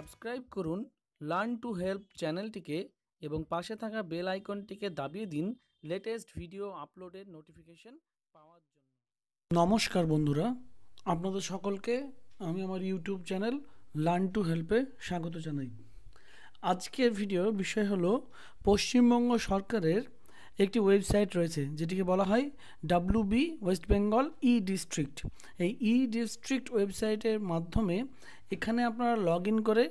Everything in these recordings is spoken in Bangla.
সাবস্ক্রাইব করুন লার্ন টু হেল্প চ্যানেলটিকে এবং পাশে থাকা বেল আইকনটিকে দাবিয়ে দিন লেটেস্ট ভিডিও আপলোডের নোটিফিকেশন পাওয়ার জন্য নমস্কার বন্ধুরা আপনাদের সকলকে আমি আমার ইউটিউব চ্যানেল লার্ন টু হেল্পে স্বাগত জানাই আজকের ভিডিও বিষয় হলো পশ্চিমবঙ্গ সরকারের একটি ওয়েবসাইট রয়েছে যেটিকে বলা হয় W B West Bengal e district এই ই e ডিস্ট্রিক্ট ওয়েবসাইটের মাধ্যমে এখানে আপনারা লগ ইন করে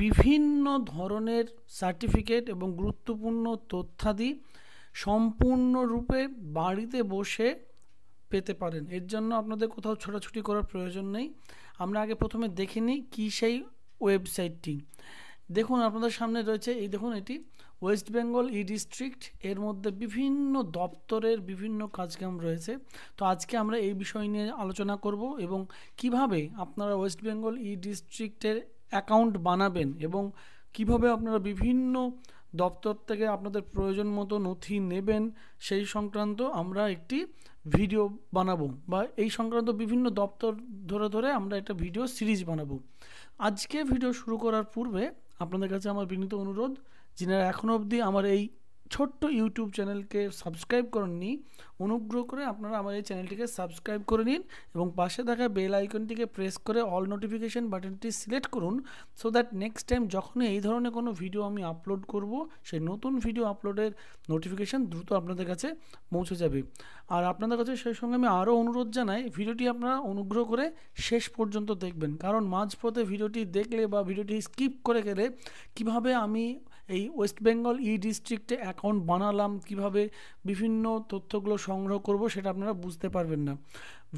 বিভিন্ন ধরনের সার্টিফিকেট এবং গুরুত্বপূর্ণ তথ্যাদি সম্পূর্ণরূপে বাড়িতে বসে পেতে পারেন এর জন্য আপনাদের কোথাও ছোটাছুটি করার প্রয়োজন নেই আমরা আগে প্রথমে দেখে নিই কী সেই ওয়েবসাইটটি দেখুন আপনাদের সামনে রয়েছে এই দেখুন এটি ওয়েস্ট বেঙ্গল ই ডিস্ট্রিক্ট এর মধ্যে বিভিন্ন দপ্তরের বিভিন্ন কাজকাম রয়েছে তো আজকে আমরা এই বিষয় নিয়ে আলোচনা করব এবং কিভাবে আপনারা ওয়েস্ট বেঙ্গল ই ডিস্ট্রিক্টের অ্যাকাউন্ট বানাবেন এবং কিভাবে আপনারা বিভিন্ন দপ্তর থেকে আপনাদের প্রয়োজন মতো নথি নেবেন সেই সংক্রান্ত আমরা একটি ভিডিও বানাবো বা এই সংক্রান্ত বিভিন্ন দপ্তর ধরে ধরে আমরা একটা ভিডিও সিরিজ বানাবো আজকে ভিডিও শুরু করার পূর্বে আপনাদের কাছে আমার বিনীত অনুরোধ যিনারা এখনও অবধি আমার এই ছোট্ট ইউটিউব চ্যানেলকে সাবস্ক্রাইব করেননি অনুগ্রহ করে আপনারা আমার এই চ্যানেলটিকে সাবস্ক্রাইব করে নিন এবং পাশে থাকা বেল আইকনটিকে প্রেস করে অল নোটিফিকেশান বাটনটি সিলেক্ট করুন সো দ্যাট নেক্সট টাইম যখনই এই ধরনের কোনো ভিডিও আমি আপলোড করব সেই নতুন ভিডিও আপলোডের নোটিফিকেশান দ্রুত আপনাদের কাছে পৌঁছে যাবে আর আপনাদের কাছে সেই সঙ্গে আমি আরও অনুরোধ জানাই ভিডিওটি আপনারা অনুগ্রহ করে শেষ পর্যন্ত দেখবেন কারণ মাঝপথে ভিডিওটি দেখলে বা ভিডিওটি স্কিপ করে গেলে কিভাবে আমি এই ওয়েস্ট বেঙ্গল ই ডিস্ট্রিক্টে অ্যাকাউন্ট বানালাম কিভাবে বিভিন্ন তথ্যগুলো সংগ্রহ করব সেটা আপনারা বুঝতে পারবেন না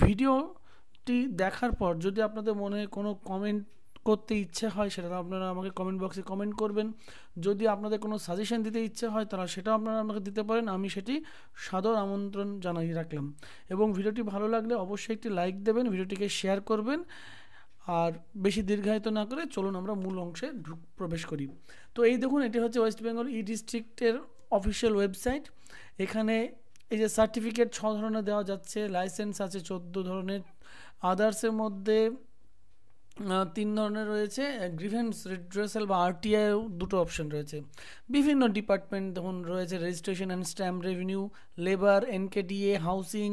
ভিডিওটি দেখার পর যদি আপনাদের মনে কোনো কমেন্ট করতে ইচ্ছে হয় সেটা আপনারা আমাকে কমেন্ট বক্সে কমেন্ট করবেন যদি আপনাদের কোনো সাজেশন দিতে ইচ্ছে হয় তাহলে সেটাও আপনারা আমাকে দিতে পারেন আমি সেটি সাদর আমন্ত্রণ জানাই রাখলাম এবং ভিডিওটি ভালো লাগলে অবশ্যই একটি লাইক দেবেন ভিডিওটিকে শেয়ার করবেন আর বেশি দীর্ঘায়িত না করে চলুন আমরা মূল অংশে ঢুক প্রবেশ করি তো এই দেখুন এটি হচ্ছে ওয়েস্ট বেঙ্গল ই ডিস্ট্রিক্টের অফিসিয়াল ওয়েবসাইট এখানে এই যে সার্টিফিকেট ছ ধরনের দেওয়া যাচ্ছে লাইসেন্স আছে চোদ্দ ধরনের আদার্সের মধ্যে তিন ধরনের রয়েছে গ্রিভেন্স রিড্রেসাল বা আরটিআই দুটো অপশন রয়েছে বিভিন্ন ডিপার্টমেন্ট ধরুন রয়েছে registration and stamp revenue labour NKDA housing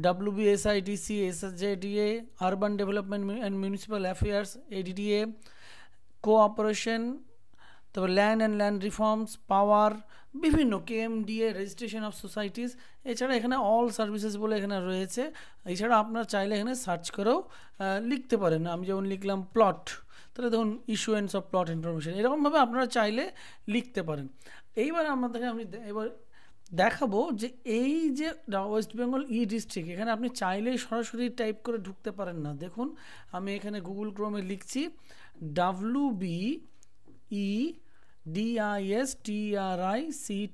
WBSIDC, SSJDA, Urban Development and Municipal Affairs, ADDA, Cooperation, তারপর land and land reforms power বিভিন্ন কেএমডিএ রেজিস্ট্রেশন অফ সোসাইটিস এছাড়া এখানে অল সার্ভিসেস বলে এখানে রয়েছে এছাড়া আপনার চাইলে এখানে সার্চ করেও লিখতে পারেন আমি যেমন লিখলাম প্লট তাহলে ধরুন ইস্যুয়েন্স অফ প্লট ইনফরমেশন এরকমভাবে আপনারা চাইলে লিখতে পারেন এইবার আমাদের আমি এবার দেখাবো যে এই যে ওয়েস্ট বেঙ্গল ই ডিস্ট্রিক্ট এখানে আপনি চাইলেই সরাসরি টাইপ করে ঢুকতে পারেন না দেখুন আমি এখানে গুগল ক্রোমে লিখছি W B E D I S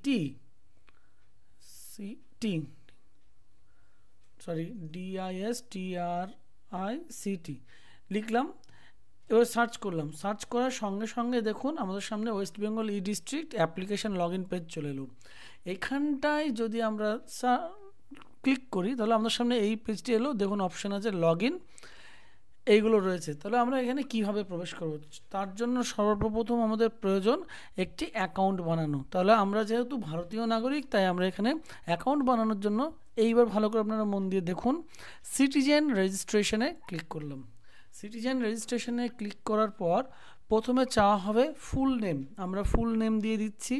T C T sorry D I S C T লিখলাম এবার সার্চ করলাম সার্চ করার সঙ্গে সঙ্গে দেখুন আমাদের সামনে West Bengal e district application log in page চলে এলো এখানটায় যদি আমরা ক্লিক করি তাহলে আমাদের সামনে এই পেজটি এলো দেখুন অপশান আছে লগ ইন এইগুলো রয়েছে তাহলে আমরা এখানে কিভাবে প্রবেশ করব তার জন্য সর্বপ্রথম আমাদের প্রয়োজন একটি অ্যাকাউন্ট বানানো তাহলে আমরা যেহেতু ভারতীয় নাগরিক তাই আমরা এখানে অ্যাকাউন্ট বানানোর জন্য এইবার ভালো করে আপনারা মন দিয়ে দেখুন সিটিজেন রেজিস্ট্রেশনে ক্লিক করলাম সিটিজেন রেজিস্ট্রেশনে ক্লিক করার পর প্রথমে চাওয়া হবে ফুল নেম আমরা ফুল নেম দিয়ে দিচ্ছি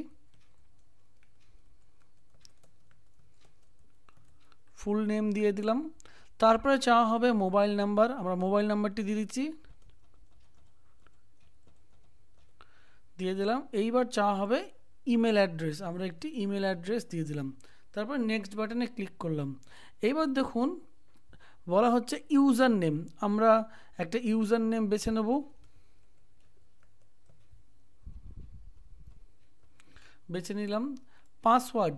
ফুল নেম দিয়ে দিলাম তারপরে চাওয়া হবে মোবাইল নাম্বার আমরা মোবাইল নাম্বারটি দিয়ে দিচ্ছি দিয়ে দিলাম এইবার চাওয়া হবে ইমেল অ্যাড্রেস আমরা একটি ইমেল অ্যাড্রেস দিয়ে দিলাম তারপর নেক্সট বাটনে ক্লিক করলাম এইবার দেখুন বলা হচ্ছে ইউজার নেম আমরা একটা ইউজার নেম বেছে নেব বেছে নিলাম পাসওয়ার্ড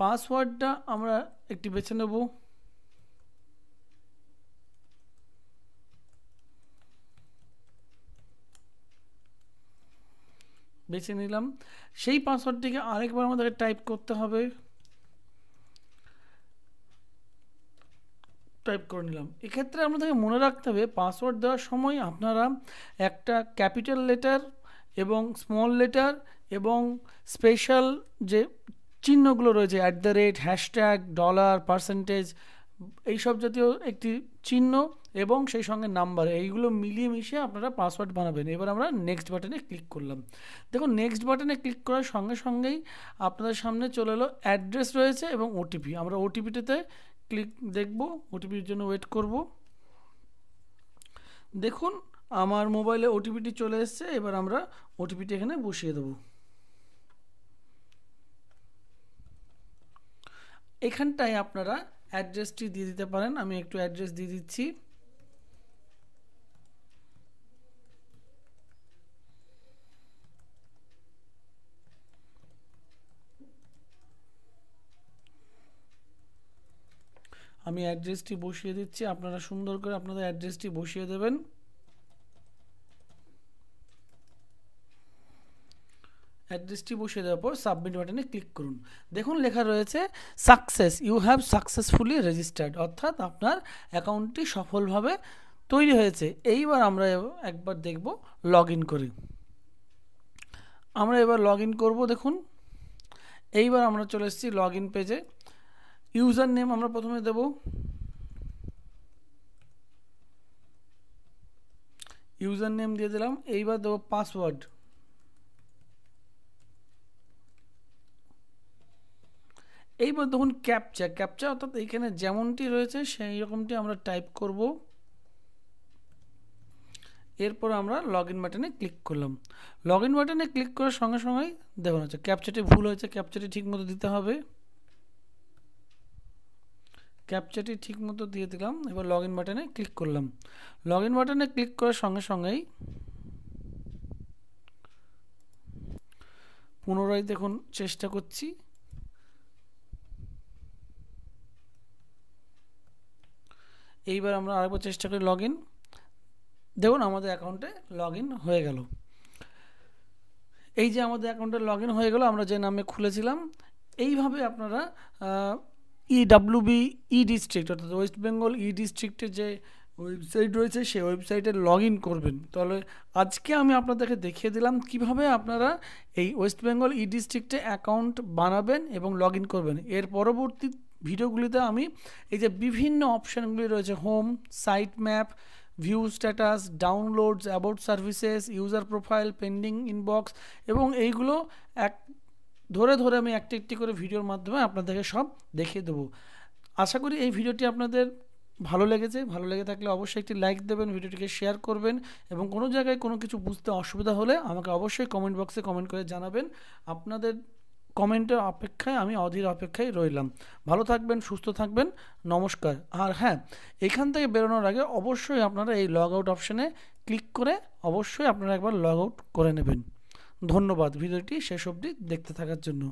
পাসওয়ার্ডটা আমরা একটি বেছে নেব বেছে নিলাম সেই পাসওয়ার্ডটিকে আরেকবার আমাদেরকে টাইপ করতে হবে টাইপ করে নিলাম এক্ষেত্রে আপনাদেরকে মনে রাখতে হবে পাসওয়ার্ড দেওয়ার সময় আপনারা একটা ক্যাপিটাল লেটার এবং স্মল লেটার এবং স্পেশাল যে চিহ্নগুলো রয়েছে at the rate hashtag dollar percentage এইসব জাতীয় একটি চিহ্ন এবং সেই সঙ্গে নাম্বার এইগুলো মিলিয়ে মিশিয়ে আপনারা পাসওয়ার্ড বানাবেন এবার আমরা নেক্সট বাটনে ক্লিক করলাম দেখুন নেক্সট বাটনে ক্লিক করার সঙ্গে সঙ্গেই আপনাদের সামনে চলে এলো অ্যাড্রেস রয়েছে এবং ওটিপি আমরা ওটিপিটিতে ক্লিক দেখব ওটিপির জন্য ওয়েট করব দেখুন আমার মোবাইলে ওটিপিটি চলে এসছে এবার আমরা ওটিপিটি এখানে বসিয়ে দেব এখানটায় আপনারা অ্যাড্রেসটি দিয়ে দিতে পারেন আমি একটু অ্যাড্রেস দিয়ে দিচ্ছি আমি অ্যাড্রেসটি বসিয়ে দিচ্ছি আপনারা সুন্দর করে আপনাদের অ্যাড্রেসটি বসিয়ে দেবেন অ্যাড্রেসটি বসিয়ে দেওয়ার পর সাবমিট বাটনে ক্লিক করুন দেখুন লেখা রয়েছে success you have successfully registered অর্থাৎ আপনার অ্যাকাউন্টটি সফলভাবে তৈরি হয়েছে এইবার আমরা একবার দেখব লগ ইন করে আমরা এবার লগ ইন করবো দেখুন এইবার আমরা চলে এসেছি লগ ইন পেজে ইউজার নেম আমরা প্রথমে দেব ইউজার নেম দিয়ে দিলাম এইবার দেবো পাসওয়ার্ড এইবার দেখুন ক্যাপচা ক্যাপচা অর্থাৎ এইখানে যেমনটি রয়েছে সেই রকমটি আমরা টাইপ করব এরপর আমরা লগ ইন বাটনে ক্লিক করলাম লগ ইন বাটনে ক্লিক করার সঙ্গে সঙ্গেই দেখুন হচ্ছে ক্যাপচাটি ভুল হয়েছে ক্যাপচাটি ঠিক মতো দিতে হবে ক্যাপচাটি ঠিকমতো দিয়ে দিলাম এবার লগ ইন বাটনে ক্লিক করলাম লগ ইন বাটনে ক্লিক করার সঙ্গে সঙ্গেই পুনরায় দেখুন চেষ্টা করছি এইবার আমরা আরেকবার চেষ্টা করি লগ ইন দেখুন আমাদের অ্যাকাউন্টে লগ ইন হয়ে গেল এই যে আমাদের অ্যাকাউন্টে লগ ইন হয়ে গেল আমরা যে নামে খুলেছিলাম এইভাবে আপনারা ইডাব্লিউবি ই ডিস্ট্রিক্ট অর্থাৎ ওয়েস্ট বেঙ্গল ই ডিস্ট্রিক্টের যে ওয়েবসাইট রয়েছে সেই ওয়েবসাইটে লগ ইন করবেন তাহলে আজকে আমি আপনাদেরকে দেখিয়ে দিলাম কিভাবে আপনারা এই ওয়েস্ট বেঙ্গল ই ডিস্ট্রিক্টে অ্যাকাউন্ট বানাবেন এবং লগ ইন করবেন এর পরবর্তী ভিডিওগুলিতে আমি এই যে বিভিন্ন অপশানগুলি রয়েছে home site map view status downloads about services user profile pending inbox এবং এইগুলো এক ধরে ধরে আমি একটি একটি করে ভিডিওর মাধ্যমে আপনাদেরকে সব দেখিয়ে দেবো আশা করি এই ভিডিওটি আপনাদের ভালো লেগেছে ভালো লেগে থাকলে অবশ্যই একটি লাইক দেবেন ভিডিওটিকে শেয়ার করবেন এবং কোনো জায়গায় কোনো কিছু বুঝতে অসুবিধা হলে আমাকে অবশ্যই কমেন্ট বক্সে কমেন্ট করে জানাবেন আপনাদের কমেন্টের অপেক্ষায় আমি অধীর অপেক্ষায় রইলাম ভালো থাকবেন সুস্থ থাকবেন নমস্কার আর হ্যাঁ এখান থেকে বেরোনোর আগে অবশ্যই আপনারা এই লগ আউট অপশানে ক্লিক করে অবশ্যই আপনারা একবার লগ আউট করে নেবেন ধন্যবাদ ভিডিওটি শেষ অবধি দেখতে থাকার জন্য